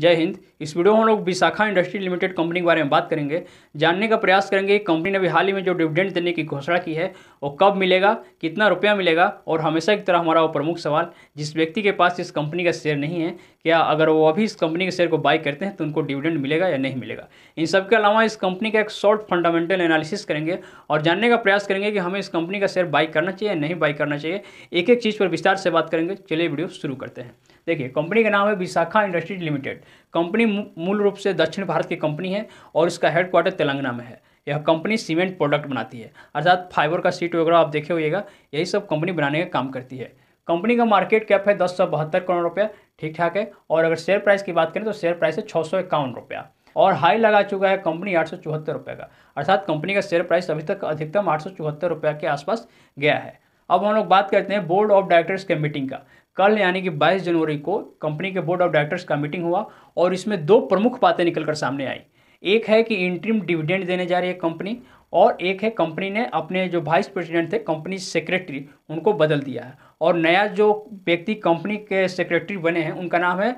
जय हिंद इस वीडियो में हम लोग विशाखा इंडस्ट्री लिमिटेड कंपनी के बारे में बात करेंगे जानने का प्रयास करेंगे कि कंपनी ने अभी हाल ही में जो डिविडेंड देने की घोषणा की है वो कब मिलेगा कितना रुपया मिलेगा और हमेशा की तरह हमारा वो प्रमुख सवाल जिस व्यक्ति के पास इस कंपनी का शेयर नहीं है क्या अगर वो अभी इस कंपनी के शेयर को बाई करते हैं तो उनको डिविडेंड मिलेगा या नहीं मिलेगा इन सबके अलावा इस कंपनी का एक शॉर्ट फंडामेंटल एनालिसिस करेंगे और जानने का प्रयास करेंगे कि हमें इस कंपनी का शेयर बाई करना चाहिए या नहीं बाई करना चाहिए एक एक चीज़ पर विस्तार से बात करेंगे चलिए वीडियो शुरू करते हैं देखिए कंपनी का नाम है विशाखा इंडस्ट्रीज लिमिटेड कंपनी मूल रूप से दक्षिण भारत की कंपनी है और इसका हेडक्वार्टर तेलंगाना में है यह कंपनी सीमेंट प्रोडक्ट बनाती है अर्थात फाइबर का सीट वगैरह आप देखे होइएगा यही सब कंपनी बनाने का काम करती है कंपनी का मार्केट कैप है दस सौ बहत्तर करोड़ रुपया ठीक ठाक है और अगर शेयर प्राइस की बात करें तो शेयर प्राइस है छः सौ इक्यावन रुपया और हाई लगा चुका है कंपनी आठ सौ चौहत्तर रुपये का अर्थात कंपनी का शेयर प्राइस अभी तक अधिकतम आठ सौ चौहत्तर रुपये के आसपास गया है अब हम लोग बात करते हैं बोर्ड ऑफ डायरेक्टर्स के मीटिंग का कल यानी कि 22 जनवरी को कंपनी के बोर्ड ऑफ डायरेक्टर्स का मीटिंग हुआ और इसमें दो प्रमुख बातें निकलकर सामने आई एक है कि इंट्रीम डिविडेंड देने जा रही है कंपनी और एक है कंपनी ने अपने जो वाइस प्रेसिडेंट थे कंपनी सेक्रेटरी उनको बदल दिया है और नया जो व्यक्ति कंपनी के सेक्रेटरी बने हैं उनका नाम है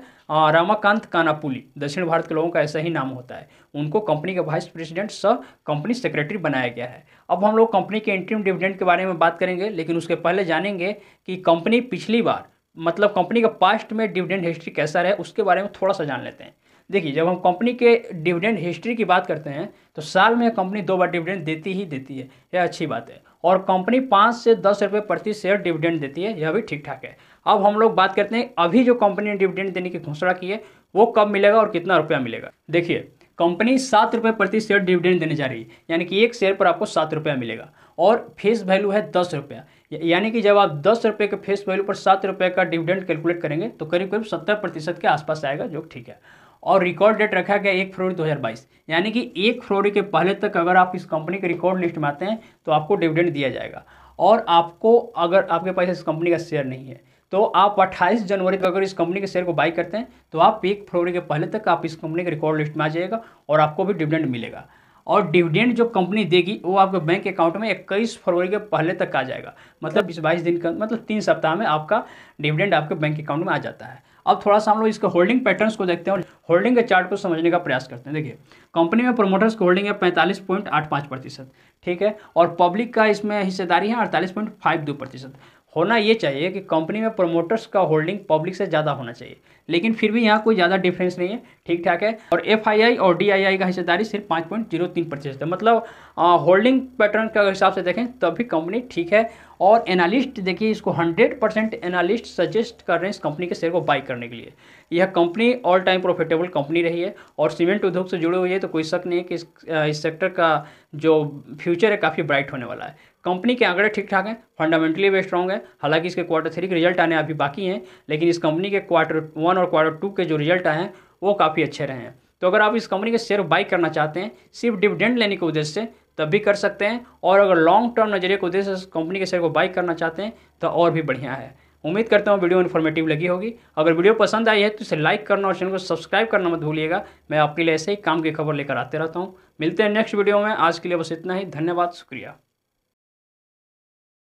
रामाकांत कानापुली दक्षिण भारत के लोगों का ऐसा ही नाम होता है उनको कंपनी का वाइस प्रेसिडेंट सह कंपनी सेक्रेटरी बनाया गया है अब हम लोग कंपनी के इंट्रीम डिविडेंड के बारे में बात करेंगे लेकिन उसके पहले जानेंगे कि कंपनी पिछली बार मतलब कंपनी का पास्ट में डिविडेंड हिस्ट्री कैसा रहे उसके बारे में थोड़ा सा जान लेते हैं देखिए जब हम कंपनी के डिविडेंड हिस्ट्री की बात करते हैं तो साल में कंपनी दो बार डिविडेंड देती ही देती है यह अच्छी बात है और कंपनी पाँच से दस रुपये प्रति शेयर डिविडेंड देती है यह भी ठीक ठाक है अब हम लोग बात करते हैं अभी जो कंपनी ने डिविडेंड देने की घोषणा की है वो कब मिलेगा और कितना रुपया मिलेगा देखिए कंपनी सात रुपये प्रति शेयर डिविडेंड देने जा रही है यानी कि एक शेयर पर आपको सात रुपया मिलेगा और फेस वैल्यू है दस रुपया यानी कि जब आप दस रुपये के फेस वैल्यू पर सात रुपये का डिविडेंड कैलकुलेट करेंगे तो करीब करीब सत्तर प्रतिशत के आसपास आएगा जो ठीक है और रिकॉर्ड डेट रखा गया एक फरवरी 2022 यानी कि एक फरवरी के पहले तक अगर आप इस कंपनी के रिकॉर्ड लिस्ट में आते हैं तो आपको डिविडेंड दिया जाएगा और आपको अगर आपके पास इस कंपनी का शेयर नहीं है तो आप 28 जनवरी तक अगर इस कंपनी के शेयर को बाई करते हैं तो आप एक फरवरी के पहले तक आप इस कंपनी के रिकॉर्ड लिस्ट में आ जाएगा और आपको भी डिविडेंड मिलेगा और डिविडेंड जो कंपनी देगी वो आपके बैंक अकाउंट में इक्कीस फरवरी के पहले तक आ जाएगा मतलब बीस बाईस दिन का मतलब तीन सप्ताह में आपका डिविडेंड आपके बैंक अकाउंट में आ जाता है अब थोड़ा सा हम लोग इसके होल्डिंग पैटर्न्स को देखते हैं और होल्डिंग के चार्ट को समझने का प्रयास करते हैं देखिए कंपनी में प्रोमोटर्स की होल्डिंग है पैंतालीस पॉइंट आठ पाँच प्रतिशत ठीक है और पब्लिक का इसमें हिस्सेदारी है अड़तालीस पॉइंट फाइव दो प्रतिशत होना ये चाहिए कि कंपनी में प्रमोटर्स का होल्डिंग पब्लिक से ज़्यादा होना चाहिए लेकिन फिर भी यहाँ कोई ज़्यादा डिफरेंस नहीं है ठीक ठाक है और एफ और डी का हिस्सेदारी सिर्फ पाँच पॉइंट जीरो तीन प्रतिशत है मतलब आ, होल्डिंग पैटर्न के हिसाब से देखें तब भी कंपनी ठीक है और एनालिस्ट देखिए इसको हंड्रेड परसेंट एनालिस्ट सजेस्ट कर रहे हैं इस कंपनी के शेयर को बाई करने के लिए यह company all time profitable company रही है और सीमेंट उद्योग से जुड़े हुए हैं तो कोई शक नहीं है कि इस सेक्टर का जो फ्यूचर है काफ़ी ब्राइट होने वाला है कंपनी के आंकड़े ठीक ठाक हैं फंडामेंटली वे स्ट्रॉन्ग है हालांकि इसके क्वार्टर थ्री के रिजल्ट आने अभी बाकी हैं लेकिन इस कंपनी के क्वार्टर वन और क्वार्टर टू के जो रिजल्ट आए हैं वो काफ़ी अच्छे रहे हैं तो अगर आप इस कंपनी के शेयर बाई करना चाहते हैं सिर्फ डिविडेंड लेने के उद्देश्य से तब भी कर सकते हैं और अगर लॉन्ग टर्म नजरिए के उद्देश्य से कंपनी के शेयर को बाई करना चाहते हैं तो और भी बढ़िया है उम्मीद करता हूँ वीडियो इन्फॉर्मेटिव लगी होगी अगर वीडियो पसंद आई है तो इसे लाइक करना और चैनल को सब्सक्राइब करना मत भूलिएगा मैं आपके लिए ऐसे ही काम की खबर लेकर आते रहता हूँ मिलते हैं नेक्स्ट वीडियो में आज के लिए बस इतना ही धन्यवाद शुक्रिया